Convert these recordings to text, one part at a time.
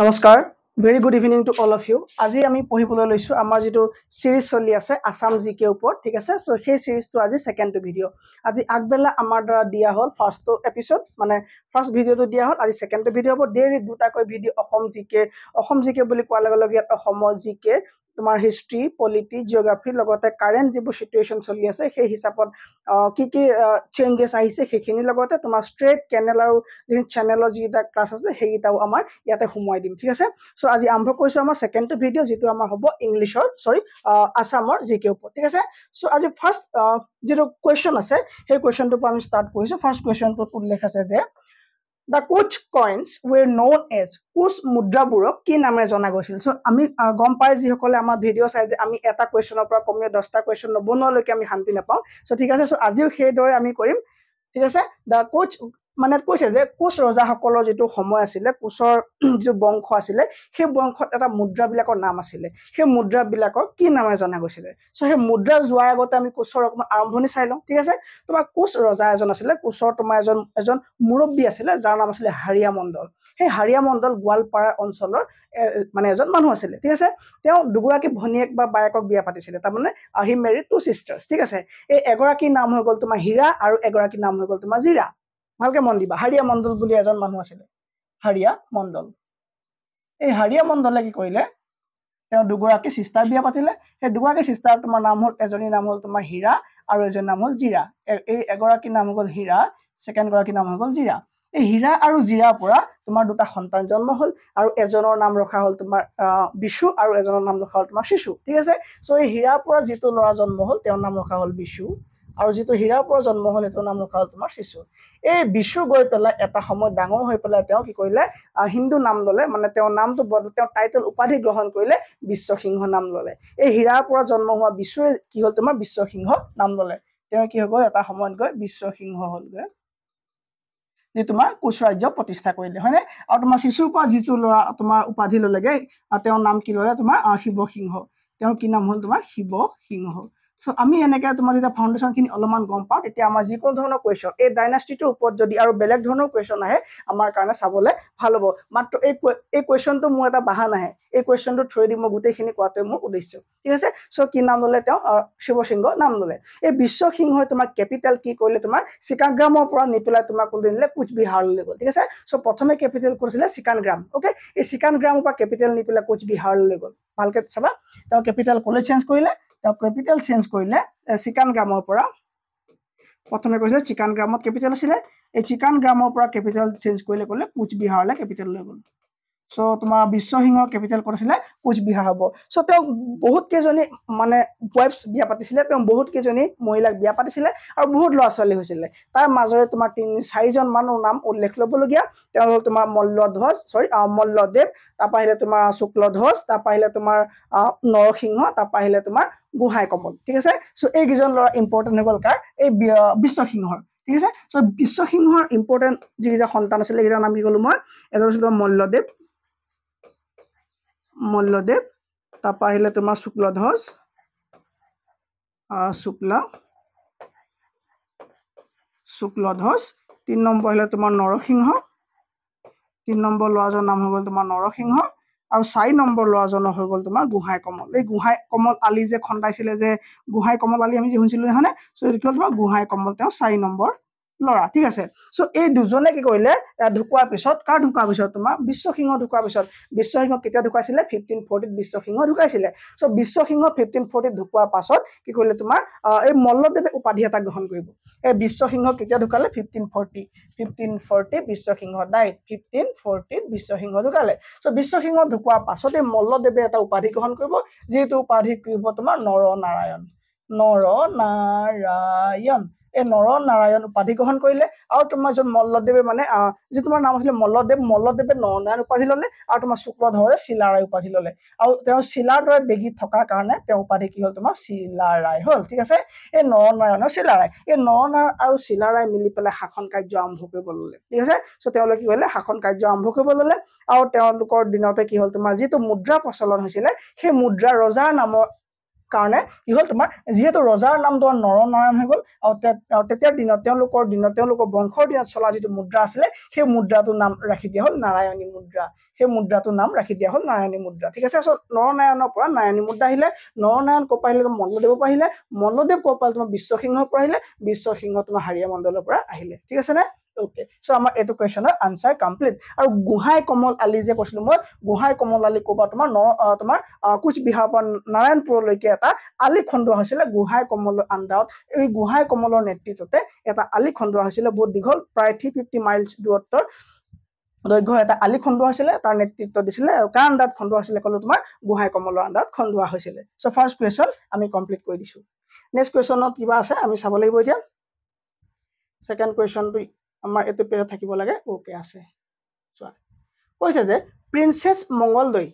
নমস্কাৰ very good evening to all of you আজি আমি পঢ়িবলৈ লৈছোঁ আমাৰ যিটো ছিৰিজ চলি আছে আছাম জি কেৰ ওপৰত ঠিক আছে চ' সেই ছিৰিজটো আজি ছেকেণ্ডটো ভিডিঅ' আজি আগবেলা আমাৰ দ্বাৰা দিয়া হ'ল ফাৰ্ষ্টটো এপিছ'ড মানে ফাৰ্ষ্ট ভিডিঅ'টো দিয়া হ'ল আজি ছেকেণ্ডটো ভিডিঅ' হ'ব ডেইলি দুটাকৈ video' Assam ji care Assam G কে বুলি কোৱাৰ লগে লগে ইয়াত অসমৰ জি কে তোমাৰ হিষ্ট্ৰি পলিটি জিঅ'গ্ৰাফিৰ লগতে কাৰেণ্ট যিবোৰ চিটুৱেশ্যন চলি আছে সেই হিচাপত কি কি চেঞ্জেছ আহিছে সেইখিনিৰ লগতে তোমাৰ ষ্ট্ৰেট কেনেল আৰু যিখিনি চেনেলৰ যিকেইটা ক্লাছ আছে সেইকেইটাও আমাৰ ইয়াতে সোমোৱাই দিম ঠিক আছে চ' আজি আৰম্ভ কৰিছোঁ আমাৰ ছেকেণ্ডটো ভিডিঅ' যিটো আমাৰ হ'ব ইংলিছৰ চৰি আছামৰ জি কেৰ ওপৰত ঠিক আছে চ' আজি ফাৰ্ষ্ট যিটো কুৱেশ্যন আছে সেই কুৱেশ্যনটোৰ পৰা আমি ষ্টাৰ্ট কৰিছোঁ ফাৰ্ষ্ট কুৱেশ্যনটোত উল্লেখ আছে যে the Koch coins were known' as Koch মুদ্ৰাবোৰক কি নামেৰে জনা গৈছিল চ' আমি গম পাই যিসকলে আমাৰ ভিডিঅ' চাই যে আমি এটা কুৱেশ্যনৰ পৰা কমেও দহটা কুৱেশ্যন নবনোৱালৈকে আমি শান্তি নাপাওঁ চ' ঠিক আছে চ' আজিও সেইদৰে আমি কৰিম ঠিক আছে মানে কৈছে যে কোচ ৰজাসকলৰ যিটো সময় আছিলে কোচৰ যিটো বংশ আছিলে সেই বংশত এটা মুদ্ৰাবিলাকৰ নাম আছিলে সেই মুদ্ৰাবিলাকৰ কি নামেৰে জনা গৈছিলে চ' সেই মুদ্ৰা যোৱাৰ আগতে আমি কোচৰ অকণমান আৰম্ভণি চাই লওঁ ঠিক আছে তোমাৰ কোচ ৰজা এজন আছিলে কোচৰ তোমাৰ এজন এজন মুৰব্বী আছিলে যাৰ নাম আছিলে হাৰিয়া মণ্ডল সেই হাৰিয়া মণ্ডল গোৱালপাৰা অঞ্চলৰ মানে এজন মানুহ আছিলে ঠিক আছে তেওঁ দুগৰাকী ভনীয়েক বা বায়েকক বিয়া পাতিছিলে তাৰমানে আহি মেৰিড টু ছিষ্টাৰ্ছ ঠিক আছে এই এগৰাকীৰ নাম হৈ গ'ল তোমাৰ হীৰা আৰু এগৰাকীৰ নাম হৈ গ'ল তোমাৰ জিৰা ভালকৈ মন দিবা হাৰিয়া মণ্ডল বুলি এজন মানুহ আছিলে হাৰিয়া মণ্ডল এই হাৰিয়া মণ্ডলে কি কৰিলে তেওঁ দুগৰাকী চিষ্টাৰ বিয়া পাতিলে সেই দুগৰাকী চিষ্টাৰ তোমাৰ নাম হ'ল এজনী নাম হ'ল তোমাৰ হীৰা আৰু এজনীৰ নাম হ'ল জিৰা এই এগৰাকী নাম হৈ গ'ল হীৰা ছেকেণ্ডগৰাকী নাম হৈ গ'ল জিৰা এই হীৰা আৰু জিৰাৰ পৰা তোমাৰ দুটা সন্তান জন্ম হ'ল আৰু এজনৰ নাম ৰখা হ'ল তোমাৰ বিশু আৰু এজনৰ নাম ৰখা হ'ল তোমাৰ শিশু ঠিক আছে চ' এই হীৰাৰ পৰা যিটো ল'ৰা জন্ম হ'ল তেওঁৰ নাম ৰখা হ'ল বিশু আৰু যিটো হীৰাৰ পৰা জন্ম হ'ল সেইটো নাম ৰখা হ'ল তোমাৰ শিশু এই বিশু গৈ পেলাই এটা সময়ত ডাঙৰ হৈ পেলাই তেওঁ কি কৰিলে হিন্দু নাম ল'লে মানে তেওঁৰ নামটো তেওঁ টাইটেল উপাধি গ্ৰহণ কৰিলে বিশ্বসিংহ নাম ল'লে এই হীৰাৰ পৰা জন্ম হোৱা বিশুৱে কি হ'ল তোমাৰ বিশ্বসিংহ নাম ল'লে তেওঁ কি হ'ব এটা সময়ত গৈ বিশ্বসিংহ হ'লগৈ যে তোমাৰ কোচ ৰাজ্য প্ৰতিষ্ঠা কৰিলে হয়নে আৰু তোমাৰ শিশুৰ পৰা যিটো ল'ৰা তোমাৰ উপাধি ল'লেগৈ তেওঁৰ নাম কি ল'লে তোমাৰ শিৱসিংহ তেওঁৰ কি নাম হ'ল তোমাৰ শিৱসিংহ চ' আমি এনেকৈ তোমাৰ যেতিয়া ফাউণ্ডেশ্যনখিনি অলপমান গম পাওঁ তেতিয়া আমাৰ যিকোনো ধৰণৰ কুৱেশ্যন এই ডাইনাষ্টিটোৰ ওপৰত যদি আৰু বেলেগ ধৰণৰ কুৱেশ্যন আহে আমাৰ কাৰণে চাবলৈ ভাল হ'ব মাত্ৰ এই এই কুৱেশ্যনটো মোৰ এটা বাহা নাহে এই কুৱেশ্যনটোৰ দি মই গোটেইখিনি কোৱাটোৱে মোৰ উদ্দেশ্য ঠিক আছে চ' কি নাম ল'লে তেওঁ শিৱসিংহ নাম ল'লে এই বিশ্ব সিংহই তোমাৰ কেপিটেল কি কৰিলে তোমাৰ চিকানগ্ৰামৰ পৰা নি পেলাই তোমাক কোনদিন নিলে কোচবিহাৰলৈ গ'ল ঠিক আছে চ' প্ৰথমে কেপিটেল কৰিছিলে চিকানগ্ৰাম অ'কে এই চিকানগ্ৰামৰ পৰা কেপিটেল নি পেলাই কোচবিহাৰলৈ গ'ল ভালকে চাবা তেওঁ কেপিটেল ক'লৈ চেঞ্জ কৰিলে তেওঁ কেপিটেল চেঞ্জ কৰিলে চিকান গ্ৰামৰ পৰা প্ৰথমে কৈছিলে চিকান গ্ৰামত কেপিটেল আছিলে এই চিকান গ্ৰামৰ পৰা কেপিটেল চেঞ্জ কৰিলে ক'লে কোচবিহাৰলৈ কেপিটেল লৈ গ'ল চ' তোমাৰ বিশ্বসিংহ কেপিটেল কৰিছিলে কোচবিহাৰ হ'ব চ' তেওঁ বহুত কেইজনী মানে ৱাইফছ বিয়া পাতিছিলে তেওঁ বহুত কেইজনী মহিলাক বিয়া পাতিছিলে আৰু বহুত ল'ৰা ছোৱালী হৈছিলে তাৰ মাজৰে তোমাৰ তিনি চাৰিজন মানুহ নাম উল্লেখ ল'বলগীয়া তেওঁ হ'ল তোমাৰ মল্লধ্বজ চৰি মল্লদেৱ তাৰপৰা আহিলে তোমাৰ শুক্লধ্বজ তাৰপৰা আহিলে তোমাৰ নৰসিংহ তাৰপৰা আহিলে তোমাৰ গোহাঁই কমল ঠিক আছে চ' এইকেইজন ল'ৰা ইম্পৰ্টেণ্ট হৈ গ'ল কাৰ এই বিশ্বসিংহৰ ঠিক আছে চ' বিশ্বসিংহৰ ইম্পৰ্টেণ্ট যিকেইটা সন্তান আছিলে সেইকেইটা নাম কি ক'লো মই এজন আছিলে মল্লদেৱ মল্লদেৱ তাৰপৰা আহিলে তোমাৰ শুক্লধ্বজ শুক্লা শুক্লধ্বজ তিনি নম্বৰ আহিলে তোমাৰ নৰসিংহ তিনি নম্বৰ ল'ৰাজনৰ নাম হৈ গ'ল তোমাৰ নৰসিংহ আৰু চাৰি নম্বৰ ল'ৰাজনৰ হৈ গ'ল তোমাৰ গোহাঁই কমল এই গোহাঁই কমল আলি যে খন্দাইছিলে যে গোহাঁই কমল আলি আমি যে শুনিছিলোঁ নহয়নে চ' এইটো কি হ'ল তোমাৰ গোহাঁই কমল তেওঁ চাৰি নম্বৰ ল'ৰা ঠিক আছে চ' এই দুজনে কি কৰিলে ঢুকোৱাৰ পিছত কাৰ ঢুকোৱাৰ পিছত তোমাৰ বিশ্বসিংহ ঢুকোৱাৰ পিছত বিশ্বসিংহ কেতিয়া ঢুকাইছিলে ফিফটিন ফৰ্টিত বিশ্বসিংহ ঢুকাইছিলে চ' বিশ্বসিংহ ফিফটিন ফৰ্টিত ঢুকোৱাৰ পাছত কি কৰিলে তোমাৰ এই মল্লদেৱে উপাধি এটা গ্ৰহণ কৰিব এই বিশ্বসিংহ কেতিয়া ঢুকালে fifteen forty fifteen forty Biswasingha died fifteen ফৰ্টিত বিশ্বসিংহ ঢুকালে চ' বিশ্বসিংহ ঢুকোৱাৰ পাছতে মল্লদেৱে এটা উপাধি গ্ৰহণ কৰিব যিটো উপাধি কৰিব তোমাৰ নৰনাৰায়ণ নৰনাৰায়ণ এই নৰ নাৰায়ণ উপাধি গ্ৰহণ কৰিলে আৰু তোমাৰ যোন মল্লদেৱে মানে যি তোমাৰ নাম আছিলে মল্লদেৱ মল্লদেৱে নৰনাৰায়ণ উপাধি ল'লে আৰু তোমাৰ শুক্ৰধৰে চিলাৰায় উপাধি ল'লে আৰু তেওঁ চিলাৰ দৰে বেগী থকাৰ কাৰণে তেওঁ উপাধি কি হ'ল তোমাৰ চিলাৰায় হ'ল ঠিক আছে এই নৰনাৰায়ণ চিলাৰায় এই নৰনাৰায় আৰু চিলাৰায় মিলি পেলাই শাসন কাৰ্য আৰম্ভ কৰিব ল'লে ঠিক আছে চ' তেওঁলোকে কি কৰিলে শাসন কাৰ্য আৰম্ভ কৰিব ল'লে আৰু তেওঁলোকৰ দিনতে কি হ'ল তোমাৰ যিটো মুদ্ৰা প্ৰচলন হৈছিলে সেই মুদ্ৰা ৰজাৰ নামৰ কাৰণে কি হ'ল তোমাৰ যিহেতু ৰজাৰ নাম তোমাৰ নৰনাৰায়ণ হৈ গ'ল আৰু তেতিয়াৰ দিনত তেওঁলোকৰ দিনত তেওঁলোকৰ বংশৰ দিনত চলা যিটো মুদ্ৰা আছিলে সেই মুদ্ৰাটোৰ নাম ৰাখি দিয়া হ'ল নাৰায়ণী মুদ্ৰা সেই মুদ্ৰাটোৰ নাম ৰাখি দিয়া হ'ল নাৰায়ণী মুদ্ৰা ঠিক আছে চ' নৰনাৰায়ণৰ পৰা নাৰায়ণী মুদ্ৰা আহিলে নৰনাৰায়ণ ক'ৰ আহিলে তোমাৰ মল্লদেৱৰ পৰা আহিলে মল্লদেৱ ক'ৰ তোমাৰ বিশ্বসিংহৰ পৰা আহিলে বিশ্বসিংহ তোমাৰ হাৰিয়া মণ্ডলৰ পৰা আহিলে ঠিক আছেনে অ'কে চ' আমাৰ এইটো কুৱেশ্যনৰ আনচাৰ কমপ্লিট আৰু গোহাঁই কমল আলি যে কৈছিলোঁ মই গোহাঁই কমল আলি ক'ৰবাত তোমাৰ ন তোমাৰ কোচবিহাৰৰ পৰা নাৰায়ণপুৰলৈকে এটা আলি খন্দোৱা হৈছিলে গোহাঁই কমলৰ আণ্ডাৰত এই গোহাঁই কমলৰ নেতৃত্বতে এটা আলি খন্দোৱা হৈছিলে বহুত দীঘল প্ৰায় থ্ৰী ফিফটি মাইলছ দূৰত্বৰ দৈৰ্ঘ্যৰ এটা আলি খন্দোৱা হৈছিলে তাৰ নেতৃত্ব দিছিলে আৰু কাৰ আণ্ডাত খন্দোৱা হৈছিলে ক'লোঁ তোমাৰ গোহাঁই কমলৰ আণ্ডাত খন্দোৱা হৈছিলে চ' ফাৰ্ষ্ট কুৱেশ্যন আমি কমপ্লিট কৰি দিছোঁ নেক্সট কুৱেশ্যনত কিবা আছে আমি চাব লাগিব এতিয়া ছেকেণ্ড আমাৰ এইটো পেজত থাকিব লাগে অ'কে আছে চোৱা কৈছে যে প্ৰিন্সেছ মংগলদৈ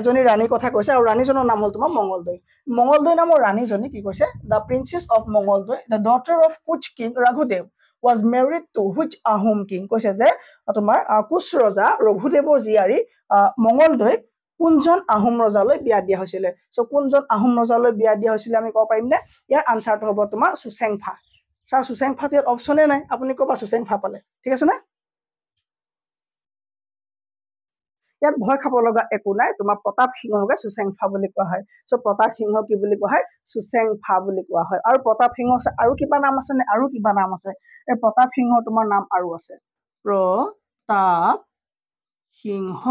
এজনী ৰাণীৰ কথা কৈছে আৰু ৰাণীজনৰ নাম হ'ল তোমাৰ মংগলদৈ মংগলদৈ নামৰ ৰাণীজনী কি কৈছে the princess of Mangaldai the daughter of Koch king Raghudev was married to হুচ আহোম কিং কৈছে যে তোমাৰ কোচ ৰজা ৰঘুদেৱৰ জীয়াৰী মংগলদৈক কোনজন আহোম ৰজালৈ বিয়া দিয়া হৈছিলে চ' কোনজন আহোম ৰজালৈ বিয়া দিয়া হৈছিলে আমি ক'ব পাৰিম নে ইয়াৰ আনচাৰটো হ'ব তোমাৰ চুচেংফা ছাৰ চুচাইন ফাত ইয়াত অপশ্যনে নাই আপুনি কবা চুচাইন ফা পালে ঠিক আছে আছেনে ইয়াত ভয় খাব লগা একো নাই তোমাৰ প্ৰতাপ সিংহকে চুচেং ফা বুলি কোৱা হয় চ' প্ৰতাপ সিংহ কি বুলি কোৱা হয় চুচেং ফা বুলি কোৱা হয় আৰু প্ৰতাপ সিংহ আছে আৰু কিবা নাম আছে নে আৰু কিবা নাম আছে এই প্ৰতাপ সিংহ তোমাৰ নাম আৰু আছে প্ৰতাপ সিংহ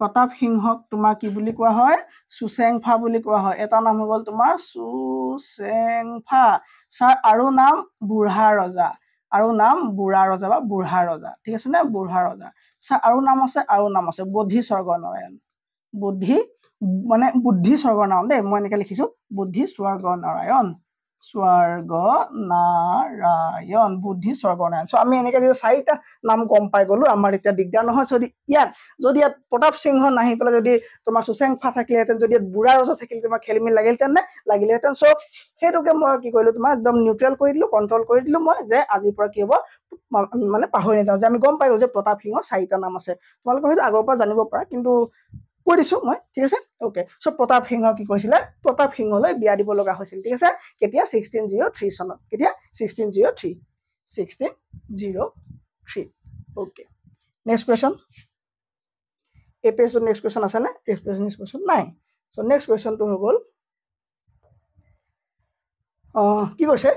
প্ৰতাপ সিংহক তোমাৰ কি বুলি কোৱা হয় চুচেং ফা বুলি কোৱা হয় এটা নাম হৈ গ'ল তোমাৰ চুচেং ফা ছাৰ আৰু নাম বুঢ়া ৰজা আৰু নাম বুঢ়া ৰজা বা বুঢ়া ৰজা ঠিক আছে নে বুঢ়া ৰজা ছাৰ আৰু নাম আছে আৰু নাম আছে বুদ্ধি স্বৰ্গ নাৰায়ণ বুদ্ধি মানে বুদ্ধি স্বৰ্গ নাম দেই মই এনেকে লিখিছো বুদ্ধি স্বৰ্গ নাৰায়ণ স্বৰ্গ নাৰায়ণ বুদ্ধি স্বৰ্গ নাৰায়ণ চ' আমি এনেকৈ যদি চাৰিটা নাম গম পাই গ'লোঁ আমাৰ এতিয়া দিগদাৰ নহয় যদি ইয়াত যদি ইয়াত প্ৰতাপ সিংহ নাহি পেলাই যদি তোমাৰ চুচেংফা থাকিলেহেঁতেন যদি ইয়াত বুঢ়া ৰজা থাকিলে তোমাৰ খেলিমেলি লাগিলহেঁতেন লাগিলেহেঁতেন চ' সেইটোকে মই কি কৰিলোঁ তোমাৰ একদম নিউট্ৰেল কৰি দিলোঁ কণ্ট্ৰল কৰি দিলোঁ মই যে আজিৰ পৰা কি হ'ব মানে পাহৰি নাযাওঁ যে আমি গম পাই গ'লোঁ যে প্ৰতাপ সিংহৰ চাৰিটা নাম আছে তোমালোকে হয়তো আগৰ পৰা জানিব পাৰা কিন্তু কৈ দিছো মই ঠিক আছে অ'কে চ' প্ৰতাপ সিংহ কি কৈছিলে প্ৰতাপ সিংহলৈ বিয়া দিব লগা হৈছিল ঠিক আছে কেতিয়া ছিক্সটিন জিৰ' থ্ৰী চনত কেতিয়া sixteen zero' three sixteen zero' three okay next question এই পেজত নেক্সট কুৱেশ্যন আছেনে নেক্সট নেক্সট কুৱেশ্যন নাই চ' নেক্সট কুৱেশ্যনটো হৈ গ'ল কি কৈছে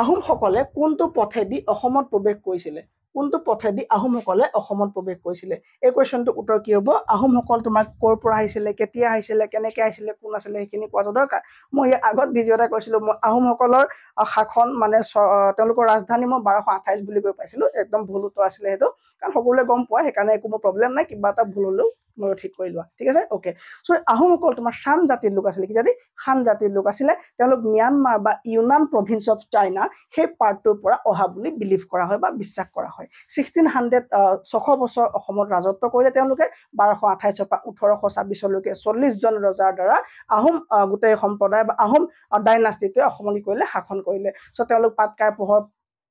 আহোমসকলে কোনটো পথেদি অসমত প্ৰৱেশ কৰিছিলে কোনটো পথেদি আহোমসকলে অসমত প্ৰৱেশ কৰিছিলে এই কুৱেশ্যনটো উত্তৰ কি হ'ব আহোমসকল তোমাৰ ক'ৰ পৰা আহিছিলে কেতিয়া আহিছিলে কেনেকে আহিছিলে কোন আছিলে সেইখিনি কোৱাটো দৰকাৰ মই ইয়াৰ আগত ভিডিঅ' এটা কৰিছিলো মই আহোমসকলৰ শাসন মানে তেওঁলোকৰ ৰাজধানী মই বাৰশ আঠাইশ বুলি কৈ পাইছিলো একদম ভুল উত্তৰ আছিলে সেইটো কাৰণ সকলোৱে গম পোৱা সেইকাৰণে একো মোৰ প্ৰব্লেম নাই কিবা এটা ভুল হ'লেও মই ঠিক কৰি লোৱা ঠিক আছে অ'কে চ' আহোমসকল তোমাৰ শান জাতিৰ লোক আছিলে কি কিজানি শান জাতিৰ লোক আছিলে তেওঁলোক ম্যানমাৰ বা ইউনান প্ৰভিঞ্চ অফ চাইনা সেই পাৰ্টটোৰ পৰা অহা বুলি বিলিভ কৰা হয় বা বিশ্বাস কৰা হয় ছিক্সটিন হাণ্ড্ৰেড ছশ বছৰ অসমত ৰাজত্ব কৰিলে তেওঁলোকে বাৰশ আঠাইছৰ পৰা ওঠৰশ ছাব্বিছলৈকে চল্লিছজন ৰজাৰ দ্বাৰা আহোম গোটেই সম্প্ৰদায় বা আহোম ডাইনাষ্টিটোৱে অসমলৈ কৰিলে শাসন কৰিলে চ' তেওঁলোক পাটকাই পোহৰ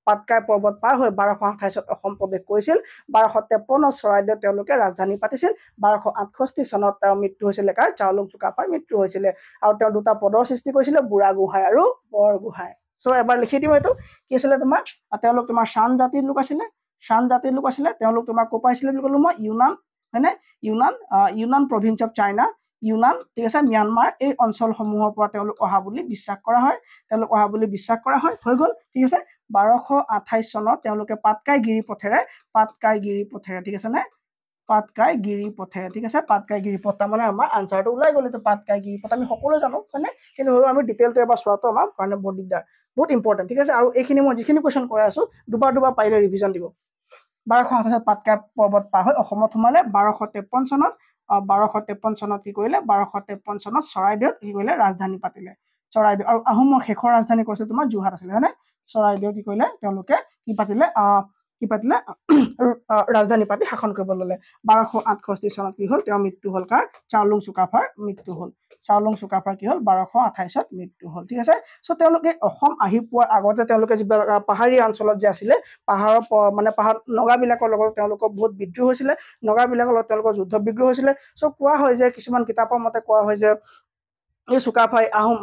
পাটকাই পৰ্বত পাৰ হৈ বাৰশ আঠাইছত অসম প্ৰৱেশ কৰিছিল বাৰশ তেপন্ন চৰাইদেউত তেওঁলোকে ৰাজধানী পাতিছিল বাৰশ আঠষষ্ঠি চনত তেওঁৰ মৃত্যু হৈছিলে কাৰ চাউলুং চুকাফাৰ মৃত্যু হৈছিলে আৰু তেওঁ দুটা পদৰ সৃষ্টি কৰিছিলে বুঢ়াগোহাঁই আৰু বৰগোহাঁই চ' এবাৰ লিখি দিম এইটো কি আছিলে তোমাৰ তেওঁলোক তোমাৰ চান জাতিৰ লোক আছিলে চান জাতিৰ লোক আছিলে তেওঁলোক তোমাৰ ক'ৰ পৰা আছিলে বুলি ক'লো মই ইউনান হয়নে Yunnan Yunnan province of China Yunnan ঠিক আছে ম্যানমাৰ এই অঞ্চলসমূহৰ পৰা তেওঁলোক অহা বুলি বিশ্বাস কৰা হয় তেওঁলোক অহা বুলি বিশ্বাস কৰা হয় হৈ গ'ল ঠিক আছে বাৰশ আঠাইছ চনত তেওঁলোকে পাটকাই পথেৰে পাটকাই পথেৰে ঠিক আছেনে পাটকাই গিৰিপথেৰে ঠিক আছে পাটকাই পথ তাৰমানে আমাৰ আনচাৰটো ওলাই গ'লেতো পাটকাই গিৰিপথ আমি সকলোৱে জানো হয়নে কিন্তু হ'লেও আমি ডিটেইলটো এবাৰ চোৱাটো আমাৰ কাৰণে বৰ দিগদাৰ বহুত ইম্পৰ্টেণ্ট ঠিক আছে আৰু এইখিনি মই যিখিনি কুৱেশ্যন কৰাই আছো দুবাৰ দুবাৰ পাৰিলে ৰিভিজন দিব বাৰশ আঠাইছত পাটকাই পৰ্বত পাৰ হৈ অসমত সোমালে বাৰশ তেপন চনত বাৰশ তেপন্ন চনত কি কৰিলে বাৰশ তেপন্ন চনত চৰাইদেউত কি কৰিলে ৰাজধানী পাতিলে চৰাইদেউ আৰু আহোমৰ শেষৰ ৰাজধানী কৈছিল তোমাৰ যোৰহাট আছিলে হয়নে চৰাইদেউ কি কৰিলে তেওঁলোকে কি পাতিলে কি পাতিলে ৰাজধানী পাতি শাসন কৰিব ল'লে বাৰশ আঠষষ্ঠি চনত কি হ'ল তেওঁৰ মৃত্যু হ'ল কাৰ চাউলুং চুকাফাৰ মৃত্যু হ'ল চাওলুং চুকাফাৰ কি হ'ল বাৰশ আঠাইছত মৃত্যু হ'ল ঠিক আছে চ' তেওঁলোকে অসম আহি পোৱাৰ আগতে তেওঁলোকে যিবিলাক পাহাৰীয়া অঞ্চলত যে আছিলে পাহাৰৰ মানে পাহাৰ নগাবিলাকৰ লগত তেওঁলোকৰ বহুত বিদ্ৰোহ হৈছিলে নগাবিলাকৰ লগত তেওঁলোকৰ যুদ্ধ বিগ্ৰহ হৈছিলে চ' কোৱা হয় যে কিছুমান কিতাপৰ মতে কোৱা হয় যে এই চুকাফাই আহোম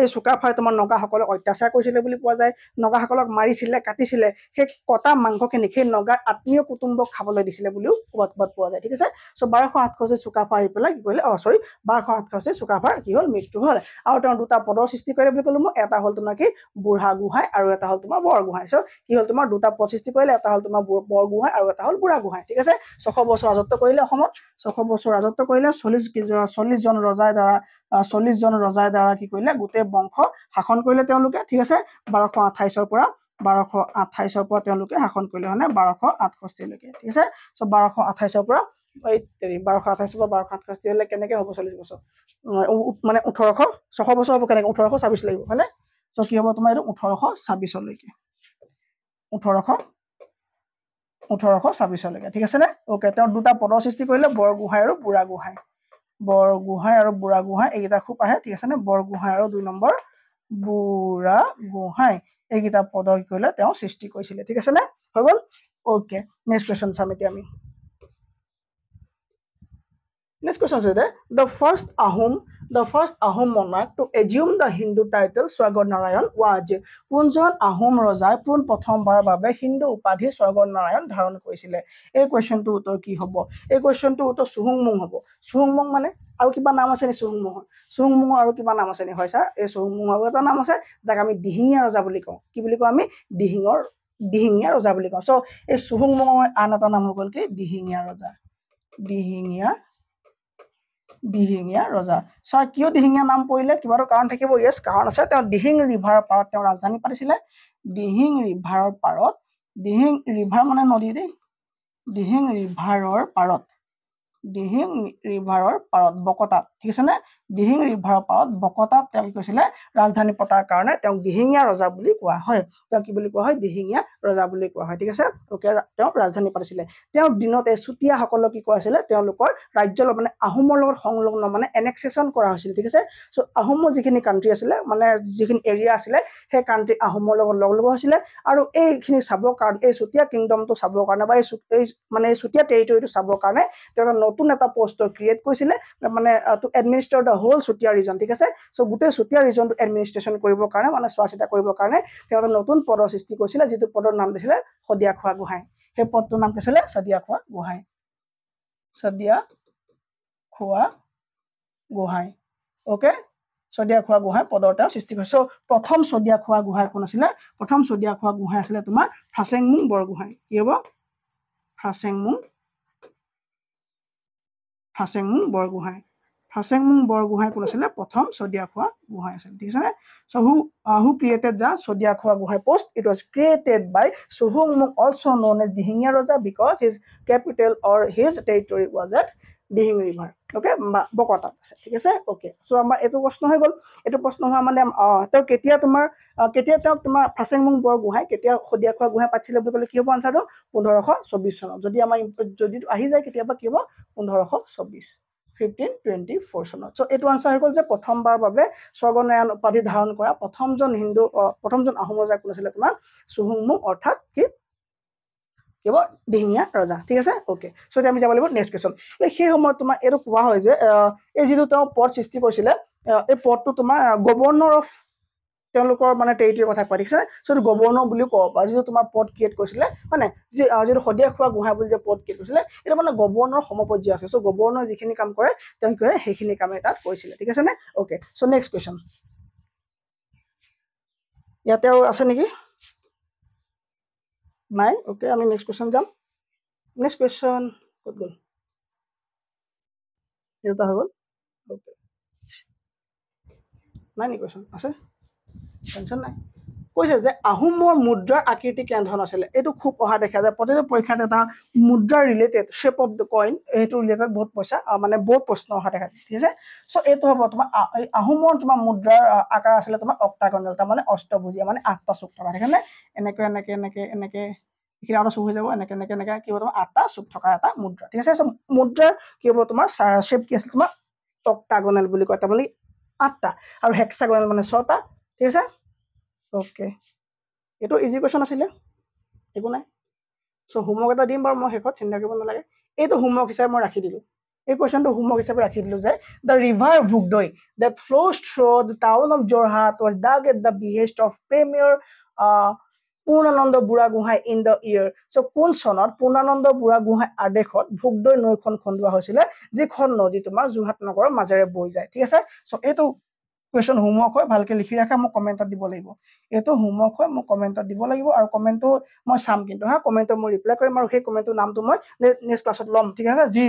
এই চুকাফাই তোমাৰ নগাসকলক অত্যাচাৰ কৰিছিলে বুলি পোৱা যায় নগাসকলক মাৰিছিলে কাটিছিলে সেই কটা মাংসখিনি সেই নগাৰ আত্মীয় কুটুম্বক খাবলৈ দিছিলে বুলিও ক'ৰবাত ক'ৰবাত পোৱা যায় ঠিক আছে চ' বাৰশ আঠষষ্ঠি চুকাফা আহি পেলাই কি কৰিলে অ চৰি বাৰশ আঠষষ্ঠি চুকাফাৰ কি হ'ল মৃত্যু হ'ল আৰু তেওঁ দুটা পদৰ সৃষ্টি কৰিলে বুলি ক'লো মোৰ এটা হ'ল তোমাৰ কি বুঢ়া গোহাঁই আৰু এটা হ'ল তোমাৰ বৰগোহাঁই চ' কি হ'ল তোমাৰ দুটা পদ সৃষ্টি কৰিলে এটা হ'ল তোমাৰ বৰগোহাঁই আৰু এটা হ'ল বুঢ়া গোহাঁই ঠিক আছে ছশ বছৰ ৰাজত্ব কৰিলে অসমত ছশ বছৰ ৰাজত্ব কৰিলে চল্লিছ চল্লিছজন ৰজাৰ দ্বাৰা চল্লিছজন এজন ৰজাৰ দ্বাৰা কি কৰিলে গোটেই বংশ শাসন কৰিলে তেওঁলোকে ঠিক আছে বাৰশ আঠাইছৰ পৰা বাৰশ আঠাইছৰ পৰা তেওঁলোকে শাসন কৰিলে মানে বাৰশ আঠষষ্ঠিলৈকে ঠিক আছে চ' বাৰশ আঠাইছৰ পৰা বাৰশ আঠাইছৰ পৰা বাৰশ আঠষষ্ঠি হ'লে কেনেকৈ হ'ব চল্লিছ বছৰ মানে ওঠৰশ ছশ বছৰ হ'ব কেনেকৈ ওঠৰশ ছাব্বিছ লাগিব হয়নে চ' কি হ'ব তোমাৰ এইটো ওঠৰশ ছাব্বিছলৈকে ওঠৰশ ওঠৰশ ছাব্বিছলৈকে ঠিক আছে নে অ'কে তেওঁ দুটা পদৰ সৃষ্টি কৰিলে বৰগোহাঁই আৰু বুঢ়াগোহাঁই বৰগোহাঁই আৰু বুঢ়া গোহাঁই এইকেইটা খুব আহে ঠিক আছেনে বৰগোহাঁই আৰু দুই নম্বৰ বুঢ়াগোহাঁই এইকেইটা পদ কি কৰিলে তেওঁ সৃষ্টি কৰিছিলে ঠিক আছেনে হৈ গ'ল অ'কে নেক্সট কুৱেশ্যন চাম এতিয়া আমি Next question is the first Ahom, the first Ahom monarch to assume the Hindu title Swagon Narayan was Punjan Ahom Rajai Pun Pratham Bar Babe Hindu Upadhi Swagon Narayan Dharan Koisile. A question to Uttar Ki Hobo. A question to Uttar Suhung Mung Hobo. Suhung Mung Mane? আৰু কিবা নাম আছে নি সুহুং মুহ সুহুং মুহ আৰু কিবা নাম আছে নি হয় ছাৰ এই সুহুং মুহৰ এটা নাম আছে যাক আমি দিহিঙীয়া ৰজা বুলি কওঁ কি বুলি কওঁ আমি দিহিঙৰ দিহিঙীয়া ৰজা বুলি কওঁ চ' এই সুহুং মুহৰ আন এটা নাম হৈ গ'ল কি দিহিঙীয়া ৰজা দিহিঙীয়া দিহিঙীয়া ৰজা ছাৰ কিয় দিহিঙীয়া নাম পৰিলে কিবাটো কাৰণ থাকিব ইয়েছ কাৰণ আছে তেওঁ দিহিং ৰিভাৰৰ পাৰত তেওঁ ৰাজধানী পাতিছিলে দিহিং ৰিভাৰৰ পাৰত দিহিং ৰিভাৰ মানে নদী দেই দিহিং ৰিভাৰৰ পাৰত দিহিং ৰিভাৰৰ পাৰত বকতাত ঠিক আছেনে দিহিং ৰিভাৰৰ পাৰত বকতাত তেওঁ কি কৈছিলে ৰাজধানী পতাৰ কাৰণে তেওঁক দিহিঙীয়া ৰজা বুলি কোৱা হয় তেওঁক কি বুলি কোৱা হয় দিহিঙীয়া ৰজা বুলি কোৱা হয় ঠিক আছে তেওঁ ৰাজধানী পাতিছিলে তেওঁৰ দিনতে চুতীয়াসকলক কি কৈছিলে তেওঁলোকৰ ৰাজ্য মানে আহোমৰ লগত সংলগ্ন মানে এনেক্সেশ্যন কৰা হৈছিলে ঠিক আছে চ' আহোমৰ যিখিনি কাণ্ট্ৰি আছিলে মানে যিখিনি এৰিয়া আছিলে সেই কাণ্ট্ৰি আহোমৰ লগত লগ লগ হৈছিলে আৰু এইখিনি চাবৰ কাৰণে এই চুতীয়া কিংডমটো চাবৰ কাৰণে বা এই মানে এই চুতীয়া টেৰিটৰীটো চাবৰ কাৰণে তেওঁ নতুন এটা পষ্ট ক্ৰিয়েট কৰিছিলে মানে এডমিনিষ্ট্ৰেটৰ হ'ল চুতীয়া ৰিজন ঠিক আছে চ' গোটেই চুতীয়া ৰিজনটো এডমিনিষ্ট্ৰেশ্যন কৰিবৰ কাৰণে মানে চোৱা চিতা কৰিবৰ কাৰণে তেওঁ এটা নতুন পদৰ সৃষ্টি কৰিছিলে যিটো পদৰ নাম দিছিলে শদিয়া খোৱা গোহাঁই সেই পদটোৰ নাম কৈছিলে সদিয়া খোৱা গোহাঁই সদিয়া খোৱা গোহাঁই অ'কে চদিয়া খোৱা গোহাঁই পদৰ তেওঁ সৃষ্টি কৰিছে চ' প্ৰথম চদিয়া খোৱা গোহাঁই কোন আছিলে প্ৰথম চদিয়া খোৱা গোহাঁই আছিলে তোমাৰ ফ্ৰাচেংমুং বৰগোহাঁই কি হ'ব ফ্ৰাচেংমুং ফ্ৰাচেংমুং বৰগোহাঁই ফাচেংমুং বৰগোহাঁই কোন আছিলে প্ৰথম চদিয়া খোৱা গোহাঁই আছিল ঠিক আছেনে চহু আহু ক্ৰিয়েটেড যা Sadiya Khowa Gohain post it was created by চহুমুং অলছ' ন'ন এজ দিহিঙীয়া ৰজা because his capital or his territory was at Dihing river okay বকতাত আছে ঠিক আছে অ'কে চ' আমাৰ এইটো প্ৰশ্ন হৈ গ'ল এইটো প্ৰশ্ন হোৱা মানে তেওঁ কেতিয়া তোমাৰ কেতিয়া তেওঁক তোমাৰ ফাচেংমুং বৰগোহাঁই কেতিয়া শদিয়া খোৱা গোহাঁই পাতিছিলে বুলি ক'লে কি হ'ব আনচাৰটো পোন্ধৰশ চৌবিছ চনত যদি আমাৰ যদি আহি যায় কেতিয়াবা কি হ'ব পোন্ধৰশ চৌবিছ ফিফটিন টুৱেণ্টি ফ'ৰ চনত চ' এইটো আনচাৰ হৈ গ'ল যে প্ৰথমবাৰৰ বাবে স্বৰ্গনাৰায়ণ উপাধি ধাৰণ কৰা প্ৰথমজন হিন্দু প্ৰথমজন আহোম ৰজা কোন আছিলে তোমাৰ চুহুংমুং অৰ্থাৎ কি কেৱল দিহিঙীয়া ৰজা ঠিক আছে অ'কে চ' এতিয়া আমি যাব লাগিব নেক্সট কুৱেশ্যন এই সেই সময়ত তোমাৰ এইটো কোৱা হয় যে এই যিটো তেওঁ পদ সৃষ্টি কৰিছিলে এই পদটো তোমাৰ গভৰ্ণৰ অফ তেওঁলোকৰ মানে টেৰিটৰীৰ কথা কোৱা দেখিছেনে যিটো গৱৰ্ণৰ বুলিও ক'ব পাৰা যিটো তোমাৰ পদ ক্ৰিয়েট কৰিছিলে হয়নে যি যিটো সদিয়া খোৱা গোহাঁই বুলি যে পদ ক্ৰিয়েট কৰিছিলে এইটো মানে গৱৰ্ণৰ সমপৰ্যায় আছে চ' গৱৰ্ণৰ যিখিনি কাম কৰে তেওঁ কি হয় সেইখিনি কামেই তাত কৰিছিলে ঠিক আছেনে অ'কে চ' নেক্সট কুৱেশ্যন ইয়াতে আৰু আছে নেকি নাই অ'কে আমি নেক্সট কুৱেশ্যন যাম নেক্সট কুৱেশ্যন ক'ত গ'ল এটা হৈ গ'ল নাই নেকি কুৱেশ্যন আছে টেনশ্যন নাই কৈছে যে আহোমৰ মুদ্ৰাৰ আকৃতি কেনেধৰণৰ আছিলে এইটো খুব অহা দেখা যায় প্ৰতিটো পৰীক্ষাত এটা মুদ্ৰা related shape of the coin সেইটো ৰিলেটেড বহুত পইচা মানে বহুত প্ৰশ্ন অহা দেখা ঠিক আছে চ' এইটো হ'ব তোমাৰ আহোমৰ তোমাৰ মুদ্ৰাৰ আকাৰ আছিলে তোমাৰ অক্টাকণ্ডেল তাৰমানে অষ্টভুজীয়া মানে আঠটা চুক থকা সেইকাৰণে এনেকৈ এনেকৈ এনেকৈ এনেকৈ এইখিনি আৰু চুক হৈ যাব এনেকৈ এনেকৈ এনেকৈ কি হ'ব তোমাৰ আঠটা চুক থকা এটা মুদ্ৰা ঠিক আছে চ' মুদ্ৰাৰ কি হ'ব তোমাৰ শ্বেপ কি আছিলে তোমাৰ অক্টাগনেল বুলি কয় তাৰমানে আঠটা আৰু হেক্সাগনেল মানে ছটা ঠিক আছে অ'কে এইটো ইজি কুৱেশ্যন আছিলে একো নাই চ' হোমৱৰ্ক এটা দিম বাৰু মই শেষত চিন্তা কৰিব নালাগে এইটো হোমৱৰ্ক হিচাপে মই ৰাখি দিলোঁ এই কুৱেশ্যনটো হোমৱৰ্ক হিচাপে ৰাখি দিলোঁ যে the river Bhogdoi that flows through the town of Jorhat was dug at the behest of premier Purnananda Burhagohain in the year so' কোন চনত পূৰ্ণানন্দ বুঢ়াগোহাঁই আদেশত ভুগদৈ নৈখন খন্দোৱা হৈছিলে যিখন নদী তোমাৰ যোৰহাট নগৰৰ মাজেৰে বৈ যায় ঠিক আছে চ' এইটো কুৱেশ্যন হোমৱৰ্ক হয় ভালকৈ লিখি ৰাখা মোক কমেণ্টত দিব লাগিব এইটো হোমৱৰ্ক হয় মোক কমেণ্টত দিব লাগিব আৰু কমেণ্টটো মই চাম কিন্তু হা কমেণ্টটো মই ৰিপ্লাই কৰিম আৰু সেই কমেণ্টটোৰ নামটো মই নেক্সট ক্লাছত ল'ম ঠিক আছে যি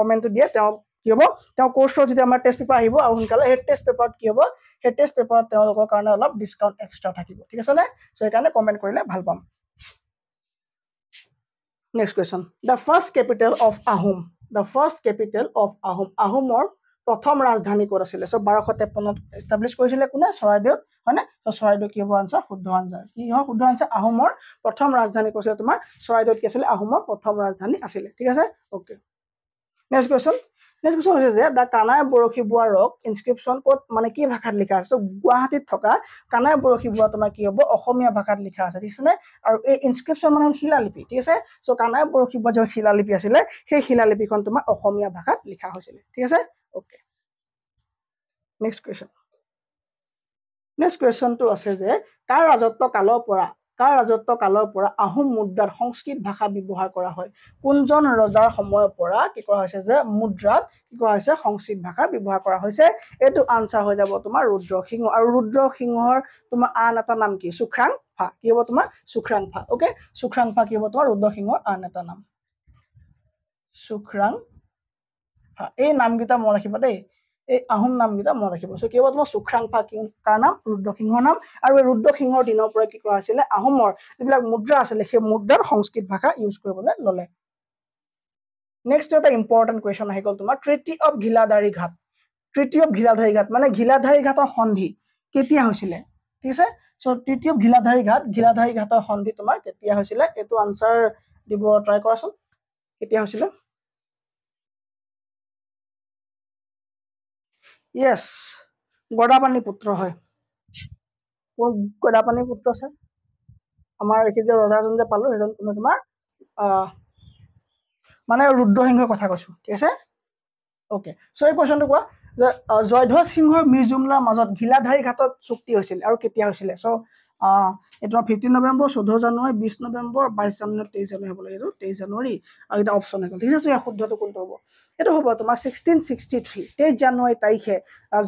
কমেণ্টটো দিয়ে তেওঁ কি হ'ব তেওঁ কোৰ্চটোৰ যেতিয়া আমাৰ টেষ্ট পেপাৰ আহিব আৰু সোনকালে সেই টেষ্ট পেপাৰত কি হ'ব সেই টেষ্ট পেপাৰত তেওঁলোকৰ কাৰণে অলপ ডিছকাউণ্ট এক্সট্ৰা থাকিব ঠিক আছে নে চ' সেইকাৰণে কমেণ্ট কৰিলে ভাল পাম next question the first capital of Ahom the first capital of Ahom আহোমৰ প্ৰথম ৰাজধানী ক'ত আছিলে চ' বাৰশ তেপন্নত এষ্টাব্লিছ কৰিছিলে কোনে চৰাইদেউত হয়নে চ' চৰাইদেউ কি হ'ব আনচাৰ শুদ্ধ আঞ্জাৰ কি হয় শুদ্ধ আনচাৰ আহোমৰ প্ৰথম ৰাজধানী কৈছিলে তোমাৰ চৰাইদেউত কি আছিলে আহোমৰ প্ৰথম ৰাজধানী আছিলে ঠিক আছে okay next question next question হৈছে যে দ্য কানাই বৰশী বোৱা ৰক ইনস্ক্ৰিপশ্যন ক'ত মানে কি ভাষাত লিখা আছে চ' গুৱাহাটীত থকা কানাই বৰশী বোৱা তোমাৰ কি হ'ব অসমীয়া ভাষাত লিখা আছে ঠিক আছেনে আৰু এই ইনস্ক্ৰিপশ্যন মানে শিলালিপি ঠিক আছে চ' কানাই বৰশী বোৱা যিখন শিলালিপি আছিলে সেই শিলালিপিখন তোমাৰ অসমীয়া ভাষাত লিখা হৈছিলে ঠিক আছে ওকে নেক্সট কুৱেশ্যন নেক্সট কুৱেশ্যনটো আছে যে কাৰ ৰাজত্বকালৰ পৰা কাৰ ৰাজত্বকালৰ পৰা আহোম মুদ্ৰাত সংস্কৃত ভাষা ব্যৱহাৰ কৰা হয় কোনজন ৰজাৰ সময়ৰ পৰা কি কৰা হৈছে যে মুদ্ৰাত কি কৰা হৈছে সংস্কৃত ভাষা ব্যৱহাৰ কৰা হৈছে এইটো আনচাৰ হৈ যাব তোমাৰ ৰুদ্ৰ সিংহ আৰু ৰুদ্ৰ সিংহৰ তোমাৰ আন এটা নাম কি চুখ্ৰাং ফা কি হ'ব তোমাৰ চুখ্ৰাং ফা অ'কে চুখ্ৰাং ফা কি হ'ব তোমাৰ ৰুদ্ৰ আন এটা নাম চুখ্ৰাং এই নাম কেইটা মনত ৰাখিবা দেই এই আহোম নামকেইটা মনত ৰাখিব চ' কিবা তোমাৰ চুখ্ৰাংফা কি কাৰ নাম ৰুদ্ৰসিংহৰ নাম আৰু এই ৰুদ্ৰসিংহৰ দিনৰ পৰা কি কৰা হৈছিলে আহোমৰ যিবিলাক মুদ্ৰা আছিলে সেই মুদ্ৰাৰ সংস্কৃত ভাষা ইউজ কৰিবলৈ ল'লে নেক্সট এটা ইম্পৰ্টেণ্ট কুৱেশ্যন আহি গ'ল তোমাৰ ট্ৰিটি অফ ঘিলাধাৰী ঘাট ট্ৰিটি অফ ঘিলাধাৰী ঘাট মানে ঘিলাধাৰী ঘাটৰ সন্ধি কেতিয়া হৈছিলে ঠিক আছে চ' ট্ৰিটি অফ ঘিলাধাৰী ঘাট ঘিলাধাৰী ঘাটৰ সন্ধি তোমাৰ কেতিয়া হৈছিলে এইটো আনচাৰ দিব ট্ৰাই কৰাচোন কেতিয়া হৈছিলে য়েছ গদাপানী পুত্ৰ হয় কোন গদাপানীৰ পুত্ৰ আছে আমাৰ এইখিনি যে ৰজাজন যে পালো সেইজন কোনে তোমাৰ মানে ৰুদ্ৰসিংহৰ কথা কৈছো ঠিক আছে অ'কে চ' এই কুৱেশ্যনটো কোৱা যে জয়ধ্বজ সিংহৰ মিৰ্জুমলাৰ মাজত ঘিলাধাৰী ঘাটত চুক্তি হৈছিল আৰু কেতিয়া হৈছিলে চ' এইটো ফিফটিন নৱেম্বৰ চৈধ্য জানুৱাৰী বিছ নৱেম্বৰ বাইছ জানুৱাৰী তেইছ জানুৱাৰী হ'ব লাগে তেইছ জানুৱাৰী আৰু এটা অপচন হৈ ঠিক আছে ইয়াৰ শুদ্ধটো কোনটো হ'ব এইটো হ'ব তোমাৰ ছিক্সটিন ছিক্সটি থ্ৰী তেইছ জানুৱাৰী তাৰিখে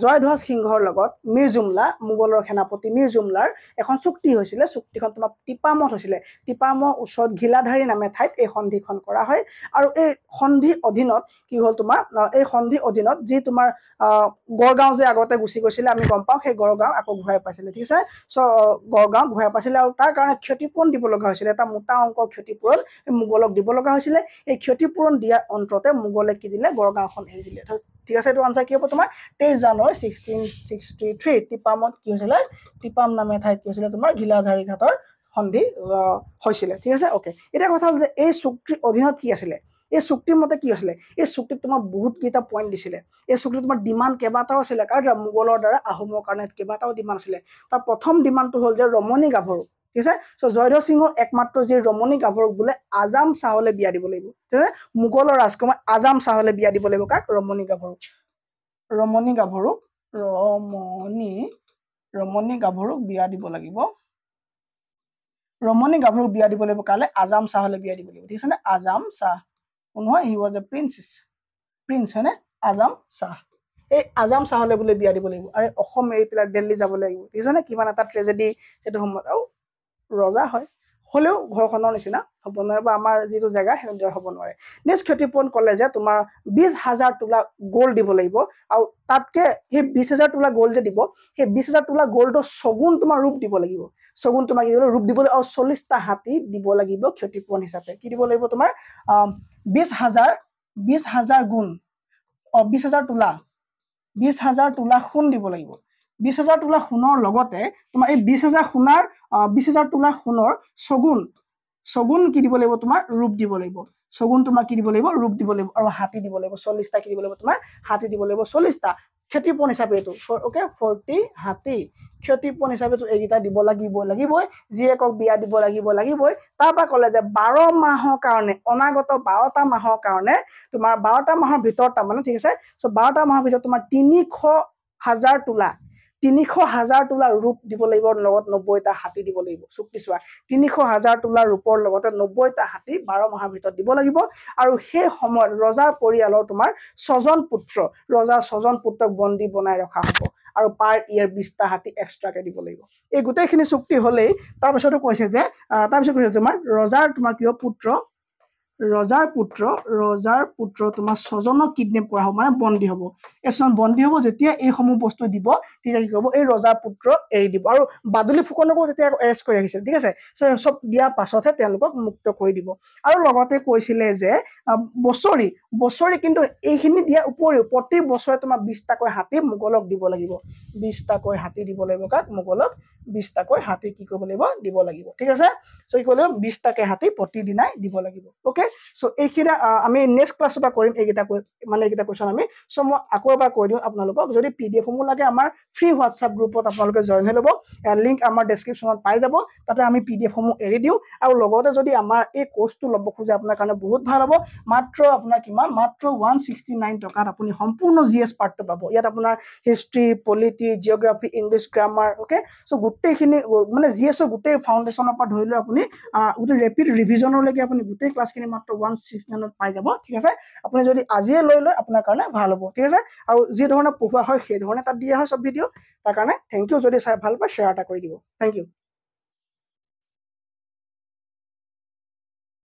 জয়ধ্বজ সিংহৰ লগত মিৰ জুমলা মোগলৰ সেনাপতি মিৰ জুমলাৰ এখন চুক্তি হৈছিলে চুক্তিখন তোমাৰ টিপামত হৈছিলে টিপামৰ ওচৰত ঘিলাধাৰী নামে ঠাইত এই সন্ধিখন কৰা হয় আৰু এই সন্ধিৰ অধীনত কি হ'ল তোমাৰ এই সন্ধিৰ অধীনত যি তোমাৰ গড়গাঁও যে আগতে গুচি গৈছিলে আমি গম পাওঁ সেই গড়গাঁও আকৌ ঘূৰাই পাইছিলে ঠিক আছে চ' গড়গাঁও ঘূৰাই পাইছিলে আৰু তাৰ কাৰণে ক্ষতিপূৰণ দিব লগা হৈছিলে এটা মোটা অংকৰ ক্ষতিপূৰণ মোগলক দিব লগা হৈছিলে এই ক্ষতিপূৰণ দিয়াৰ অন্ততে মোগলে কি দিলে দিলে গড়গাঁওখন এৰি দিলে ঠিক আছে এইটো আনচাৰ কি হ'ব তোমাৰ তেইছ জানুৱাৰী ছিক্সটিন ছিক্সটি থ্ৰী টিপামত কি হৈছিলে টিপাম নামে ঠাইত কি হৈছিলে তোমাৰ ঘিলাধাৰী ঘাটৰ সন্ধি হৈছিলে ঠিক আছে অ'কে এতিয়া কথা হ'ল যে এই চুক্তিৰ অধীনত কি আছিলে এই চুক্তিৰ মতে কি আছিলে এই চুক্তিত তোমাৰ কেইটা পইণ্ট দিছিলে এই চুক্তিত তোমাৰ ডিমাণ্ড কেইবাটাও আছিলে কাৰ মোগলৰ দ্বাৰা আহোমৰ কাৰণে কেইবাটাও ডিমাণ্ড আছিলে তাৰ প্ৰথম ডিমাণ্ডটো হ'ল যে ৰমনী গাভৰু ঠিক আছে চ' জয়ধৰ সিংহৰ একমাত্ৰ যি ৰমনী গাভৰুক বোলে আজাম চাহলৈ বিয়া দিব লাগিব ঠিক আছে মোগলৰ ৰাজকুমাৰ আজাম শ্বাহলৈ বিয়া দিব লাগিব কাক ৰমনী গাভৰুক ৰমনী গাভৰুক ৰমনী ৰমনী গাভৰুক বিয়া দিব লাগিব ৰমনী গাভৰুক বিয়া দিব লাগিব কালে আজাম চাহলৈ বিয়া দিব লাগিব ঠিক আছেনে আজাম চাহ কোন হয় হি ৱাজ এ প্ৰিন্সিচ প্ৰিন্স হয়নে আজাম চাহ এই আজাম চাহলৈ বোলে বিয়া দিব লাগিব আৰু অসম এৰি পেলাই দিল্লী যাব লাগিব ঠিক আছে নে কিমান এটা ট্ৰেজেডি সেইটো সময়ত আৰু ৰজা হয় হ'লেও ঘৰখনৰ নিচিনা হ'ব নোৱাৰে বা আমাৰ যিটো জেগা সেনেদৰে হ'ব নোৱাৰে নেক্সট ক্ষতিপূৰণ ক'লে যে তোমাৰ বিশ হাজাৰ তোলা গ'ল্ড দিব লাগিব আৰু তাতকে সেই বিশ হাজাৰ তোলা গ'ল্ড যে দিব সেই বিশ হাজাৰ তোলা গ'ল্ডৰ চগুণ তোমাৰ ৰূপ দিব লাগিব চগুণ তোমাক কি ৰূপ দিব লাগিব আৰু চল্লিছটা হাতী দিব লাগিব ক্ষতিপূৰণ হিচাপে কি দিব লাগিব তোমাৰ বিশ হাজাৰ বিশ হাজাৰ গুণ অ বিশ হাজাৰ তোলা বিশ হাজাৰ তোলা সোণ দিব লাগিব বিশ হাজাৰ তোলা সোণৰ লগতে তোমাৰ এই বিশ হাজাৰ সোণাৰ বিশ হাজাৰ তোলা সোণৰ চগুণ চগুণ কি দিব লাগিব তোমাৰ ৰূপ দিব লাগিব চগুণ তোমাৰ কি দিব লাগিব ৰূপ দিব লাগিব আৰু হাতী দিব লাগিব চল্লিছটা কি দিব লাগিব তোমাৰ হাতী দিব লাগিব চল্লিছটা ক্ষতিপূৰণ হিচাপে এইটো অ'কে ফৰ্টি হাতী ক্ষতিপূৰণ হিচাপেতো এইকেইটা দিব লাগিব লাগিবই জীয়েকক বিয়া দিব লাগিব লাগিবই তাৰপৰা ক'লে যে বাৰ মাহৰ কাৰণে অনাগত বাৰটা মাহৰ কাৰণে তোমাৰ বাৰটা মাহৰ ভিতৰত তাৰমানে ঠিক আছে চ' বাৰটা মাহৰ ভিতৰত তোমাৰ তিনিশ হাজাৰ তোলা তিনিশ হাজাৰ তোলা ৰূপ দিব লাগিব লগত নব্বৈটা হাতী দিব লাগিব চুক্তি চোৱা তিনিশ হাজাৰ তোলা ৰূপৰ লগতে নব্বৈটা হাতী বাৰ মাহৰ ভিতৰত দিব লাগিব আৰু সেই সময়ত ৰজাৰ পৰিয়ালৰ তোমাৰ ছজন পুত্ৰ ৰজাৰ ছজন পুত্ৰক বন্দী বনাই ৰখা হ'ব আৰু পাৰ ইয়েৰ বিশটা হাতী এক্সট্ৰাকে দিব লাগিব এই গোটেইখিনি চুক্তি হ'লেই তাৰপিছতো কৈছে যে তাৰপিছত কৈছে তোমাৰ ৰজাৰ তোমাৰ কিয় পুত্ৰ ৰজাৰ পুত্ৰ ৰজাৰ পুত্ৰ তোমাৰ ছজনক কিডনেপ কৰা হ'ব মানে বন্দী হ'ব এজন বন্দী হ'ব যেতিয়া এইসমূহ বস্তু দিব তেতিয়া কি কব এই ৰজাৰ পুত্ৰ এৰি দিব আৰু বাদুলি ফুকনকো যেতিয়া এৰেষ্ট কৰি ৰাখিছিল ঠিক আছে চব দিয়াৰ পাছতহে তেওঁলোকক মুক্ত কৰি দিব আৰু লগতে কৈছিলে যে বছৰি বছৰি কিন্তু এইখিনি দিয়াৰ উপৰিও প্ৰতি বছৰে তোমাৰ বিছটাকৈ হাতী মোগলক দিব লাগিব বিছটাকৈ হাতী দিব লাগিব কাক মোগলক বিশটাকৈ হাতী কি কৰিব লাগিব দিব লাগিব ঠিক আছে চ' কি কৰিব বিশটাকৈ হাতী প্ৰতিদিনাই দিব লাগিব অ'কে চ' এইখিনি আমি নেক্সট ক্লাছৰ পৰা কৰিম এইকেইটা মানে এইকেইটা কুৱেশ্যন আমি চ' মই আকৌ এবাৰ কৈ দিওঁ আপোনালোকক যদি পি ডি এফসমূহ লাগে আমাৰ ফ্ৰী হোৱাটছআপ গ্ৰুপত আপোনালোকে জইন হৈ ল'ব লিংক আমাৰ ডেছক্ৰিপশ্যনত পাই যাব তাতে আমি পি ডি এফসমূহ এৰি দিওঁ আৰু লগতে যদি আমাৰ এই কোৰ্চটো ল'ব খোজে আপোনাৰ কাৰণে বহুত ভাল হ'ব মাত্ৰ আপোনাৰ কিমান মাত্ৰ ওৱান ছিক্সটি নাইন টকাত আপুনি সম্পূৰ্ণ জি এছ পাৰ্টটো পাব ইয়াত আপোনাৰ history polity geography English grammar okay so' গোটেইখিনি মানে জি এছ গোটেই ফাউণ্ডেশ্যনৰ পৰা ধৰি লৈ আপুনি গোটেই ৰেপিড ৰিভিজনলৈকে আপুনি গোটেই ক্লাছখিনি মাত্ৰ ওৱান ছিক্স নাইনত পাই যাব ঠিক আছে আপুনি যদি আজিয়ে লৈ লৈ আপোনাৰ কাৰণে ভাল হ'ব ঠিক আছে আৰু যি ধৰণে পঢ়োৱা হয় সেইধৰণে তাত দিয়া হয় চব ভিডিঅ' তাৰ কাৰণে থেংক ইউ যদি চাই ভাল পায় শ্বেয়াৰ এটা কৰি দিব থেংক ইউ